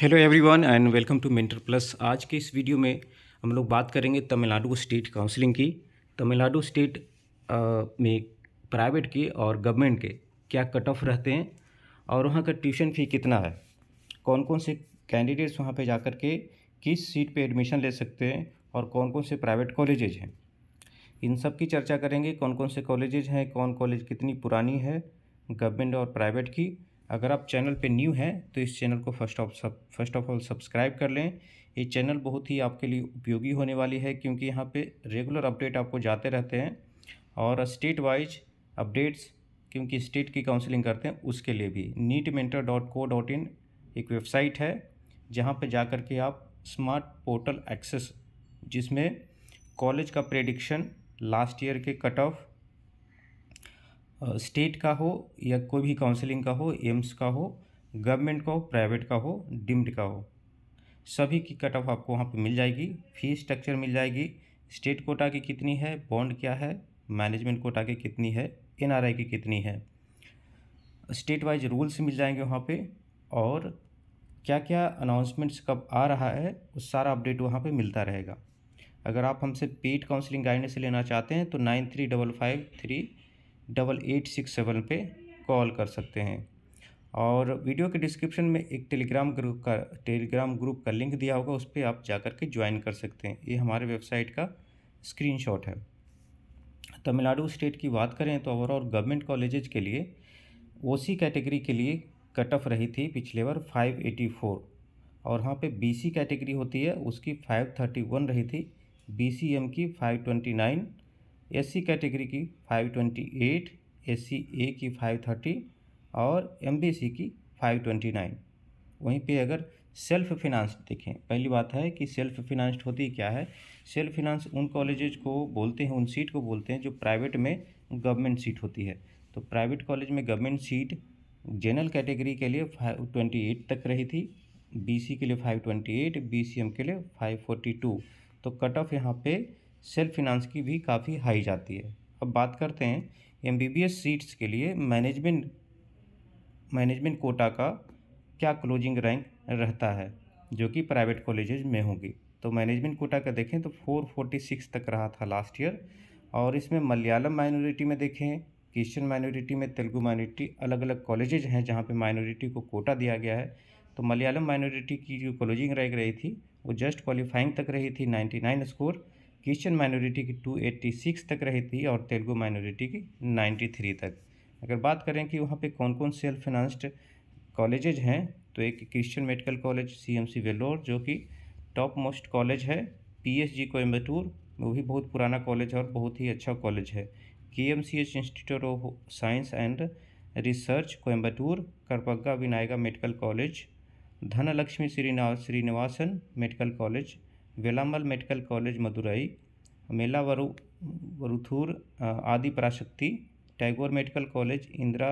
hello everyone and welcome to Mentor Plus आज के इस वीडियो में हम लोग बात करेंगे तमिलनाडु स्टेट काउंसलिंग की तमिलनाडु स्टेट में प्राइवेट के और गवर्नमेंट के क्या कट ऑफ रहते हैं और वहाँ का ट्यूशन फ़ी कितना है कौन कौन से कैंडिडेट्स वहाँ पे जाकर के किस सीट पे एडमिशन ले सकते हैं और कौन कौन से प्राइवेट कॉलेजेज हैं इन सब की चर्चा करेंगे कौन कौन से कॉलेजेज हैं कौन कॉलेज कितनी पुरानी है गवर्नमेंट और प्राइवेट की अगर आप चैनल पे न्यू हैं तो इस चैनल को फर्स्ट ऑफ सब फर्स्ट ऑफ ऑल सब्सक्राइब कर लें ये चैनल बहुत ही आपके लिए उपयोगी होने वाली है क्योंकि यहाँ पे रेगुलर अपडेट आपको जाते रहते हैं और स्टेट वाइज अपडेट्स क्योंकि स्टेट की काउंसलिंग करते हैं उसके लिए भी NEET mentor dot co dot in एक वेबसाइट है जहाँ पर जा के आप स्मार्ट पोर्टल एक्सेस जिसमें कॉलेज का प्रेडिक्शन लास्ट ईयर के कट ऑफ स्टेट का हो या कोई भी काउंसलिंग का हो एम्स का हो गवर्नमेंट का हो प्राइवेट का हो डिम्ड का हो सभी की कट ऑफ आपको वहाँ पे मिल जाएगी फी स्ट्रक्चर मिल जाएगी स्टेट कोटा की कितनी है बॉन्ड क्या है मैनेजमेंट कोटा की कितनी है एनआरआई की कितनी है स्टेट वाइज रूल्स मिल जाएंगे वहाँ पे और क्या क्या अनाउंसमेंट्स कब आ रहा है वो सारा अपडेट वहाँ पे मिलता रहेगा अगर आप हमसे पेड काउंसलिंग गाइडेंस लेना चाहते हैं तो nine three double five three double eight six seven पर कॉल कर सकते हैं और वीडियो के डिस्क्रिप्शन में एक टेलीग्राम ग्रुप का टेलीग्राम ग्रुप का लिंक दिया होगा उस पर आप जा कर के ज्वाइन कर सकते हैं ये हमारे वेबसाइट का स्क्रीनशॉट है तमिलनाडु स्टेट की बात करें तो ओवरऑल गवर्नमेंट कॉलेजेज के लिए ओसी कैटेगरी के लिए कट ऑफ रही थी पिछले बार 584 और वहाँ पे बीसी कैटेगरी होती है उसकी 531 रही थी एम की नाइन एस कैटेगरी की 528, एस ए की 530 और एम की 529 वहीं पे अगर सेल्फ फिनांस देखें पहली बात है कि सेल्फ फिनांस्ड होती क्या है सेल्फ फिनांस उन कॉलेज को बोलते हैं उन सीट को बोलते हैं जो प्राइवेट में गवर्नमेंट सीट होती है तो प्राइवेट कॉलेज में गवर्नमेंट सीट जनरल कैटेगरी के लिए फाइव ट्वेंटी एट तक रही थी बीसी के लिए फाइव ट्वेंटी एट बी के लिए फाइव फोर्टी टू तो कट ऑफ यहाँ पे सेल्फ फिनांस की भी काफ़ी हाई जाती है अब बात करते हैं एम सीट्स के लिए मैनेजमेंट मैनेजमेंट कोटा का क्या क्लोजिंग रैंक रहता है जो कि प्राइवेट कॉलेज में होगी तो मैनेजमेंट कोटा का देखें तो 446 तक रहा था लास्ट ईयर और इसमें मलयालम माइनॉरिटी में देखें क्रिश्चियन माइनॉरिटी में तेलुगु माइनॉरिटी अलग अलग कॉलेजेज हैं जहाँ पे माइनॉरिटी को कोटा दिया गया है तो मलयालम माइनॉरिटी की जो क्लोजिंग रैंक रही थी वो जस्ट क्वालिफाइंग तक रही थी नाइन स्कोर क्रिश्चियन माइनॉरिटी की 286 तक रही थी और तेलुगु माइनॉरिटी की 93 तक अगर बात करें कि वहाँ पे कौन कौन सेल्फ फाइनेंस्ड कॉलेजेज हैं तो एक Christian Medical College CMC Vellore जो कि टॉप मोस्ट कॉलेज है पीएसजी कोयम्बटूर वो भी बहुत पुराना कॉलेज है और बहुत ही अच्छा कॉलेज है K M C H Institute of Science and Research Coimbatore Karpaga Vinayaka Medical College Dhanalakshmi Srinivas Srinivasan Medical College Velammal Medical College Madurai Melmaruvathur Adhi Parasakthi Tagore Medical College Indira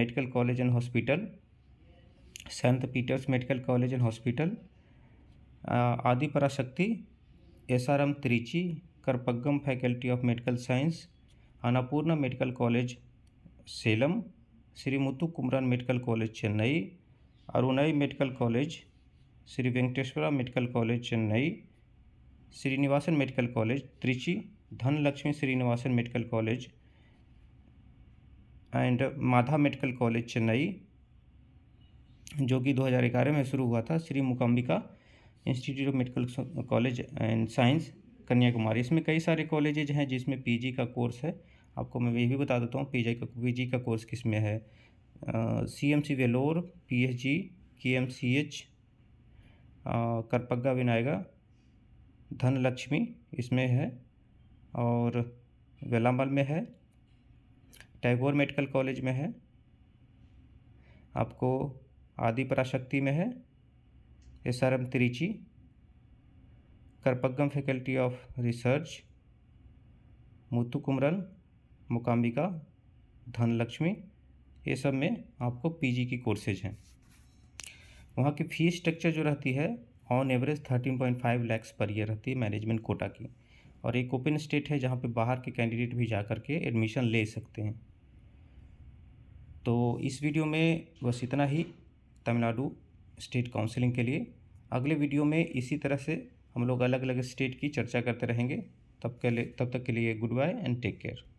Medical College and Hospital संत Peter's Medical College and Hospital Adhi Parasakthi S R M Trichy Karpagam Faculty of Medical Science Annapoorna Medical College Salem Sri Muthu Kumaran Medical College Chennai Arunai Medical College Shri Venkateswara Medical College Chennai Srinivasan Medical College Trichy Dhanalakshmi Srinivasan Medical College and Madha Medical College Chennai जो कि दो में शुरू हुआ था Sri Mookambika Institute of Medical College and Science Kanyakumari इसमें कई सारे कॉलेजेज हैं जिसमें पीजी का कोर्स है आपको मैं ये भी बता देता हूँ पीजी का पीजी का कोर्स किस में है C M C Vellore P H G K M C H Karpaga Vinayaga Dhanalakshmi इसमें है और वेलामल में है टैगोर मेडिकल कॉलेज में है आपको आदि पराशक्ति में है S R M Trichy Karpagam Faculty of Research Muthu Kumaran Mookambika Dhanalakshmi ये सब में आपको पीजी की कोर्सेज हैं वहाँ की फ़ी स्ट्रक्चर जो रहती है on average thirteen point five lakhs per year रहती है मैनेजमेंट कोटा की और एक ओपन स्टेट है जहाँ पे बाहर के कैंडिडेट भी जा कर के एडमिशन ले सकते हैं तो इस वीडियो में बस इतना ही तमिलनाडु स्टेट काउंसिलिंग के लिए अगले वीडियो में इसी तरह से हम लोग अलग अलग स्टेट की चर्चा करते रहेंगे तब के लिए तब तक के लिए goodbye and take care